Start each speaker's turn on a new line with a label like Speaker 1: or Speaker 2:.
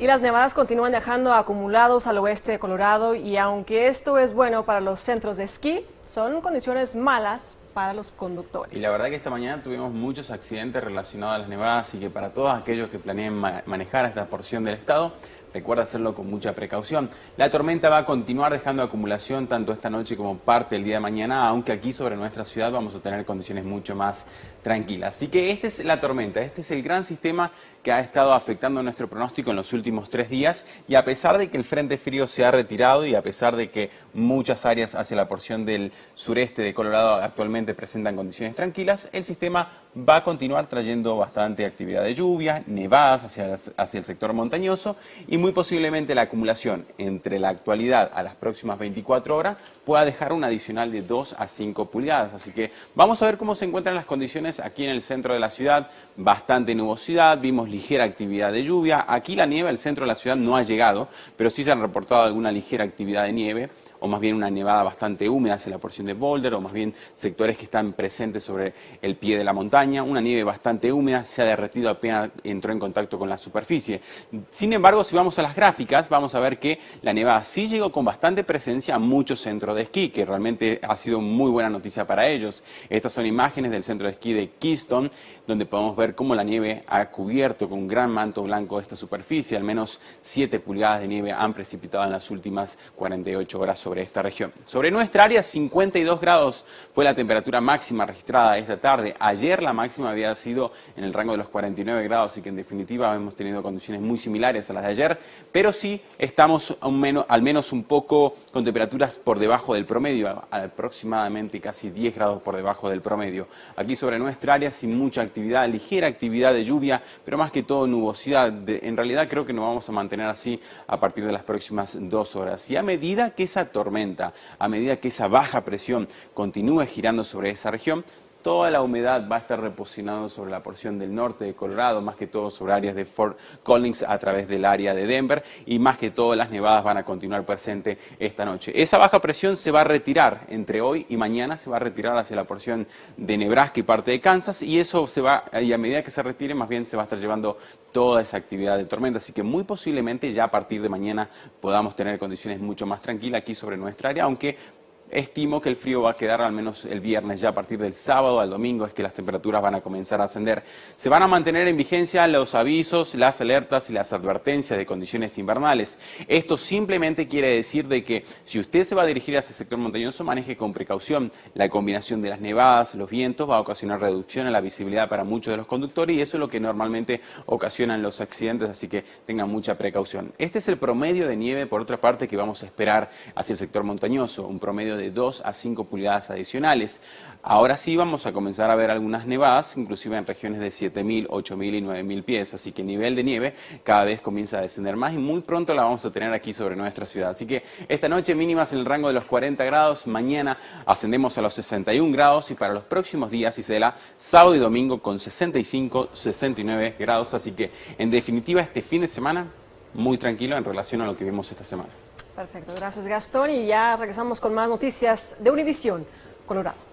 Speaker 1: Y las nevadas continúan dejando acumulados al oeste de Colorado y aunque esto es bueno para los centros de esquí, son condiciones malas para los conductores. Y la verdad que esta mañana tuvimos muchos accidentes relacionados a las nevadas, así que para todos aquellos que planeen manejar esta porción del estado, Recuerda hacerlo con mucha precaución. La tormenta va a continuar dejando acumulación tanto esta noche como parte del día de mañana, aunque aquí sobre nuestra ciudad vamos a tener condiciones mucho más tranquilas. Así que esta es la tormenta, este es el gran sistema que ha estado afectando nuestro pronóstico en los últimos tres días y a pesar de que el frente frío se ha retirado y a pesar de que muchas áreas hacia la porción del sureste de Colorado actualmente presentan condiciones tranquilas, el sistema va a continuar trayendo bastante actividad de lluvia, nevadas hacia, hacia el sector montañoso y muy posiblemente la acumulación entre la actualidad a las próximas 24 horas pueda dejar un adicional de 2 a 5 pulgadas. Así que vamos a ver cómo se encuentran las condiciones aquí en el centro de la ciudad. Bastante nubosidad, vimos ligera actividad de lluvia. Aquí la nieve el centro de la ciudad no ha llegado, pero sí se han reportado alguna ligera actividad de nieve o más bien una nevada bastante húmeda hacia la porción de Boulder, o más bien sectores que están presentes sobre el pie de la montaña. Una nieve bastante húmeda se ha derretido apenas entró en contacto con la superficie. Sin embargo, si vamos a las gráficas, vamos a ver que la nevada sí llegó con bastante presencia a muchos centros de esquí, que realmente ha sido muy buena noticia para ellos. Estas son imágenes del centro de esquí de Keystone, donde podemos ver cómo la nieve ha cubierto con un gran manto blanco esta superficie. Al menos 7 pulgadas de nieve han precipitado en las últimas 48 horas sobre esta región. Sobre nuestra área, 52 grados fue la temperatura máxima registrada esta tarde. Ayer la máxima había sido en el rango de los 49 grados, así que en definitiva hemos tenido condiciones muy similares a las de ayer, pero sí estamos menos, al menos un poco con temperaturas por debajo del promedio, aproximadamente casi 10 grados por debajo del promedio. Aquí sobre nuestra área, sin mucha actividad, ligera actividad de lluvia, pero más que todo nubosidad. en realidad creo que nos vamos a mantener así a partir de las próximas dos horas. Y a medida que esa tormenta. A medida que esa baja presión continúe girando sobre esa región, Toda la humedad va a estar reposicionando sobre la porción del norte de Colorado, más que todo sobre áreas de Fort Collins a través del área de Denver y más que todo las nevadas van a continuar presente esta noche. Esa baja presión se va a retirar entre hoy y mañana, se va a retirar hacia la porción de Nebraska y parte de Kansas y eso se va, y a medida que se retire más bien se va a estar llevando toda esa actividad de tormenta, así que muy posiblemente ya a partir de mañana podamos tener condiciones mucho más tranquilas aquí sobre nuestra área, aunque estimo que el frío va a quedar al menos el viernes, ya a partir del sábado al domingo es que las temperaturas van a comenzar a ascender. Se van a mantener en vigencia los avisos, las alertas y las advertencias de condiciones invernales. Esto simplemente quiere decir de que si usted se va a dirigir hacia el sector montañoso, maneje con precaución. La combinación de las nevadas, los vientos va a ocasionar reducción en la visibilidad para muchos de los conductores y eso es lo que normalmente ocasionan los accidentes, así que tengan mucha precaución. Este es el promedio de nieve, por otra parte, que vamos a esperar hacia el sector montañoso, un promedio de 2 a 5 pulgadas adicionales. Ahora sí vamos a comenzar a ver algunas nevadas, inclusive en regiones de 7.000, 8.000 y 9.000 pies. Así que el nivel de nieve cada vez comienza a descender más y muy pronto la vamos a tener aquí sobre nuestra ciudad. Así que esta noche mínimas en el rango de los 40 grados, mañana ascendemos a los 61 grados y para los próximos días y será sábado y domingo con 65, 69 grados. Así que en definitiva este fin de semana muy tranquilo en relación a lo que vimos esta semana. Perfecto, gracias Gastón y ya regresamos con más noticias de Univisión Colorado.